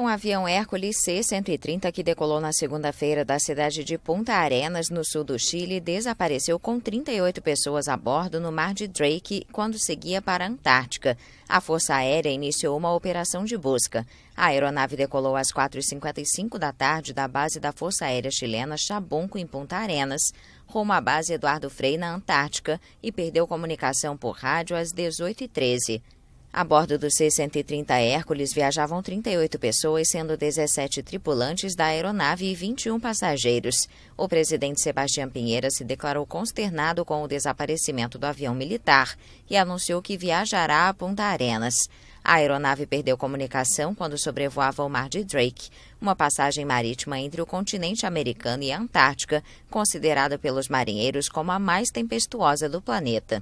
Um avião Hércules C-130 que decolou na segunda-feira da cidade de Punta Arenas, no sul do Chile, desapareceu com 38 pessoas a bordo no mar de Drake quando seguia para a Antártica. A Força Aérea iniciou uma operação de busca. A aeronave decolou às 4h55 da tarde da base da Força Aérea Chilena Chabonco, em Punta Arenas, rumo à base Eduardo Frei, na Antártica, e perdeu comunicação por rádio às 18h13. A bordo do 630 Hércules viajavam 38 pessoas, sendo 17 tripulantes da aeronave e 21 passageiros. O presidente Sebastião Pinheira se declarou consternado com o desaparecimento do avião militar e anunciou que viajará a Punta Arenas. A aeronave perdeu comunicação quando sobrevoava o mar de Drake, uma passagem marítima entre o continente americano e a Antártica, considerada pelos marinheiros como a mais tempestuosa do planeta.